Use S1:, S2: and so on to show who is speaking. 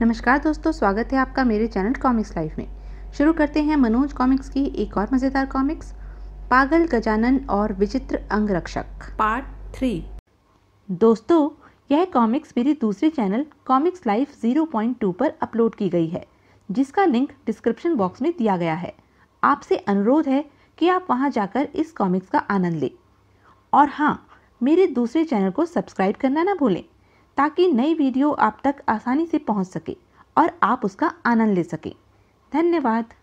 S1: नमस्कार दोस्तों स्वागत है आपका मेरे चैनल कॉमिक्स लाइफ में शुरू करते हैं मनोज कॉमिक्स की एक और मज़ेदार कॉमिक्स पागल गजानन और विचित्र अंगरक्षक पार्ट थ्री दोस्तों यह कॉमिक्स मेरे दूसरे चैनल कॉमिक्स लाइफ 0.2 पर अपलोड की गई है जिसका लिंक डिस्क्रिप्शन बॉक्स में दिया गया है आपसे अनुरोध है कि आप वहां जाकर इस कॉमिक्स का आनंद लें और हाँ मेरे दूसरे चैनल को सब्सक्राइब करना ना भूलें ताकि नई वीडियो आप तक आसानी से पहुंच सके और आप उसका आनंद ले सकें धन्यवाद